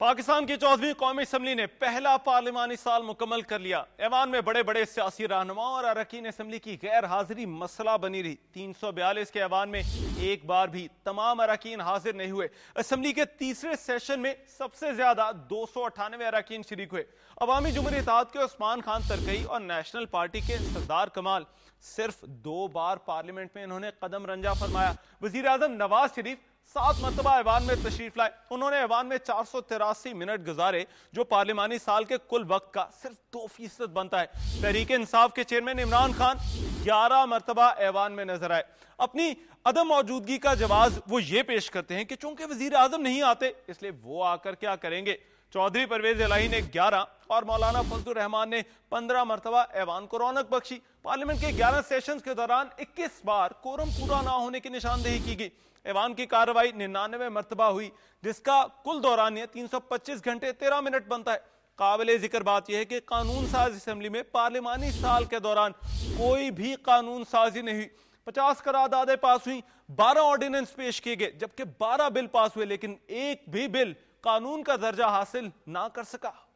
पाकिस्तान की चौदहवीं कौमी असम्बली ने पहला पार्लिमानी साल मुकम्मल कर लिया ऐवान में बड़े बड़े सियासी रहनुमाओं और अरकान असम्बली की गैर हाजिरी मसला बनी रही तीन सौ बयालीस के ऐवान में एक बार भी तमाम अरकान हाजिर नहीं हुए असम्बली के तीसरे सेशन में सबसे ज्यादा दो सौ अठानवे अरकान शरीक हुए अवामी जमहूरी इतिहाद के उस्मान खान तरकई और नेशनल पार्टी के सरदार कमाल सिर्फ दो बार पार्लियामेंट में इन्होंने कदम रंजा फरमाया वजीर अजम नवाज शरीफ सात मरतबा ऐवान में तशरीफ लाए उन्होंने ऐवान में चार सौ तिरासी मिनट गुजारे जो पार्लियमानी साल के कुल वक्त का सिर्फ दो फीसद बनता है तहरीक इंसाफ के चेयरमैन इमरान खान ग्यारह मरतबा ऐवान में नजर आए अपनी अदम मौजूदगी का जवाब वो ये पेश करते हैं कि चूंकि वजीर आजम नहीं आते इसलिए वो आकर क्या करेंगे चौधरी परवेज इलाही ने 11 और मौलाना फजल रहमान ने 15 मरतबा ऐवान को रौनक बख्शी पार्लियामेंट के 11 सेशंस के दौरान 21 बार कोरम पूरा ना होने की निशानदेही की गई ऐवान की कार्रवाई निन्यानवे मरतबा हुई जिसका कुल दौरान तीन सौ पच्चीस घंटे तेरह मिनट बनता है काबिल जिक्र बात यह है कि कानून साज असम्बली में पार्लियामानी साल के दौरान कोई भी कानून साजी नहीं हुई पचास करारदादे पास हुई बारह ऑर्डिनेंस पेश किए गए जबकि बारह बिल पास हुए लेकिन एक भी बिल कानून का दर्जा हासिल ना कर सका